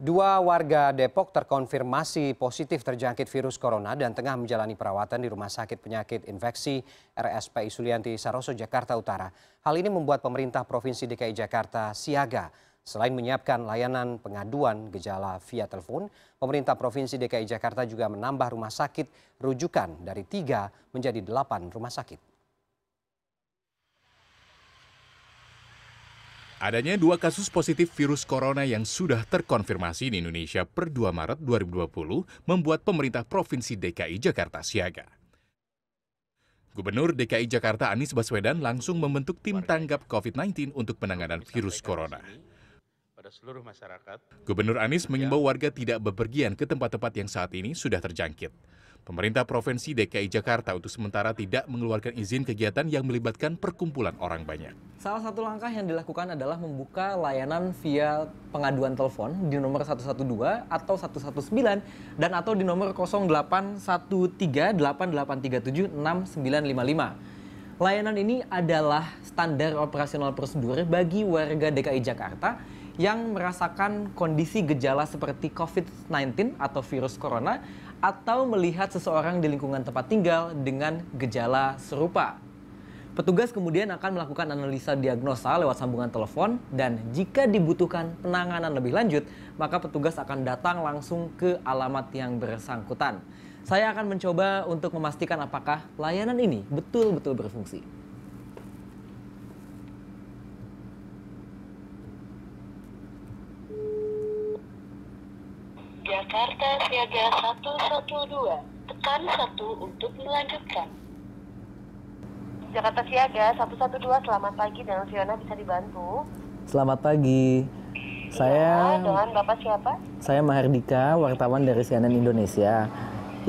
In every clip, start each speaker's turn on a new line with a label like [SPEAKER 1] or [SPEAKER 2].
[SPEAKER 1] Dua warga Depok terkonfirmasi positif terjangkit virus corona dan tengah menjalani perawatan di Rumah Sakit Penyakit Infeksi RSPI Sulianti Saroso, Jakarta Utara. Hal ini membuat pemerintah Provinsi DKI Jakarta siaga. Selain menyiapkan layanan pengaduan gejala via telepon, pemerintah Provinsi DKI Jakarta juga menambah rumah sakit rujukan dari tiga menjadi delapan rumah sakit.
[SPEAKER 2] Adanya dua kasus positif virus corona yang sudah terkonfirmasi di Indonesia per 2 Maret 2020 membuat pemerintah Provinsi DKI Jakarta siaga. Gubernur DKI Jakarta Anies Baswedan langsung membentuk tim tanggap COVID-19 untuk penanganan virus corona. Pada seluruh masyarakat. Gubernur Anies ya. mengimbau warga tidak bepergian ke tempat-tempat yang saat ini sudah terjangkit pemerintah provinsi DKI Jakarta untuk sementara tidak mengeluarkan izin kegiatan yang melibatkan perkumpulan orang banyak.
[SPEAKER 1] Salah satu langkah yang dilakukan adalah membuka layanan via pengaduan telepon di nomor 112 atau 119 dan atau di nomor 081388376955. Layanan ini adalah standar operasional prosedur bagi warga DKI Jakarta yang merasakan kondisi gejala seperti COVID-19 atau virus corona atau melihat seseorang di lingkungan tempat tinggal dengan gejala serupa. Petugas kemudian akan melakukan analisa diagnosa lewat sambungan telepon dan jika dibutuhkan penanganan lebih lanjut, maka petugas akan datang langsung ke alamat yang bersangkutan. Saya akan mencoba untuk memastikan apakah layanan ini betul-betul berfungsi.
[SPEAKER 3] siaga 112. Tekan 1 untuk melanjutkan. Jakarta Siaga 112, selamat pagi dan Fiona bisa dibantu.
[SPEAKER 1] Selamat pagi. Iya, saya ya, dengan Bapak siapa? Saya Mahardika, wartawan dari CNN Indonesia.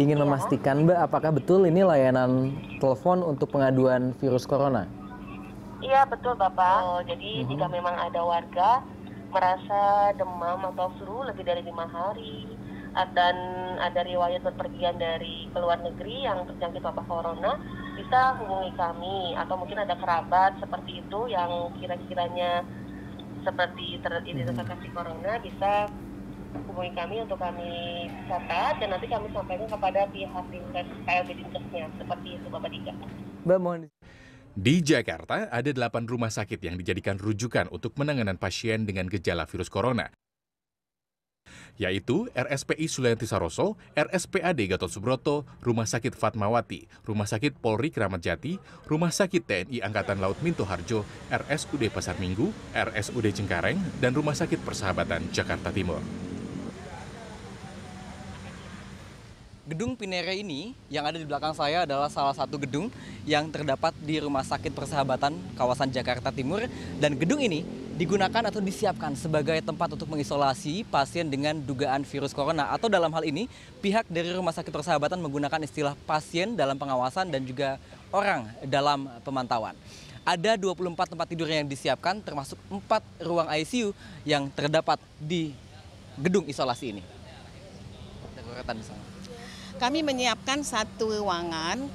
[SPEAKER 1] Ingin ya. memastikan Mbak, apakah betul ini layanan telepon untuk pengaduan virus corona?
[SPEAKER 3] Iya, betul Bapak. Oh, jadi uh mhm. -huh. jika memang ada warga merasa demam atau flu lebih dari lima hari, Ah, dan ada riwayat berpergian dari ke luar negeri yang terjangkit wabah corona bisa hubungi kami atau mungkin ada kerabat seperti itu yang kira-kiranya seperti teridentifikasi hmm. corona bisa hubungi kami untuk kami catat dan nanti kami sampaikan kepada pihak dinkes KLB
[SPEAKER 1] dinkesnya seperti itu Bapak Dika.
[SPEAKER 2] Bermohon. mohon di Jakarta, ada delapan rumah sakit yang dijadikan rujukan untuk penanganan pasien dengan gejala virus corona yaitu RSPI Sulianti Saroso, RSPAD Gatot Subroto, Rumah Sakit Fatmawati, Rumah Sakit Polri Kramat Jati, Rumah Sakit TNI Angkatan Laut Minto Harjo, RSUD Pasar Minggu, RSUD Cengkareng, dan Rumah Sakit Persahabatan Jakarta Timur.
[SPEAKER 1] Gedung Pinere ini yang ada di belakang saya adalah salah satu gedung yang terdapat di Rumah Sakit Persahabatan kawasan Jakarta Timur dan gedung ini digunakan atau disiapkan sebagai tempat untuk mengisolasi pasien dengan dugaan virus corona atau dalam hal ini pihak dari Rumah Sakit Persahabatan menggunakan istilah pasien dalam pengawasan dan juga orang dalam pemantauan ada 24 tempat tidur yang disiapkan termasuk 4 ruang ICU yang terdapat di gedung isolasi ini. Ada di
[SPEAKER 3] kami menyiapkan satu ruangan,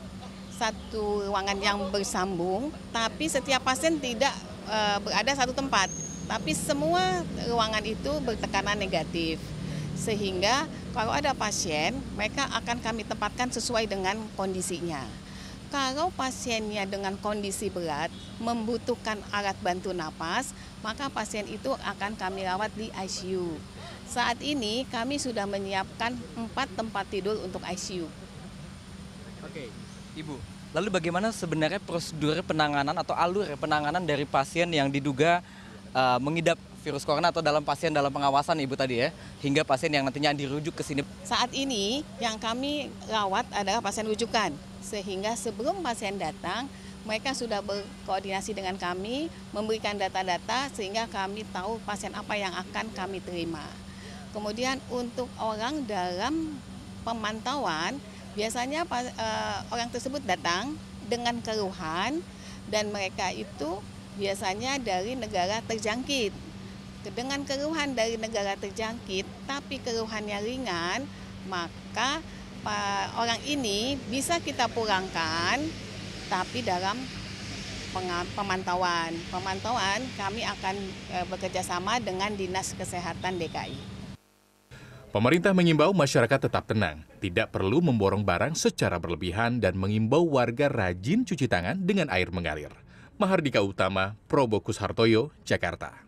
[SPEAKER 3] satu ruangan yang bersambung, tapi setiap pasien tidak e, berada satu tempat. Tapi semua ruangan itu bertekanan negatif. Sehingga kalau ada pasien, mereka akan kami tempatkan sesuai dengan kondisinya. Kalau pasiennya dengan kondisi berat, membutuhkan alat bantu napas, maka pasien itu akan kami rawat di ICU. Saat ini kami sudah menyiapkan empat tempat tidur untuk ICU.
[SPEAKER 1] Oke, Ibu. Lalu bagaimana sebenarnya prosedur penanganan atau alur penanganan dari pasien yang diduga uh, mengidap virus corona atau dalam pasien dalam pengawasan Ibu tadi ya, hingga pasien yang nantinya dirujuk ke sini?
[SPEAKER 3] Saat ini yang kami rawat adalah pasien rujukan, sehingga sebelum pasien datang, mereka sudah berkoordinasi dengan kami, memberikan data-data sehingga kami tahu pasien apa yang akan kami terima. Kemudian untuk orang dalam pemantauan, biasanya eh, orang tersebut datang dengan keluhan dan mereka itu biasanya dari negara terjangkit. Dengan keluhan dari negara terjangkit, tapi keluhannya ringan, maka orang ini bisa kita pulangkan, tapi dalam pemantauan. Pemantauan kami akan eh, bekerjasama dengan Dinas Kesehatan DKI
[SPEAKER 2] pemerintah mengimbau masyarakat tetap tenang tidak perlu memborong barang secara berlebihan dan mengimbau warga rajin cuci tangan dengan air mengalir Mahardika Utama Probokus Hartoyo Jakarta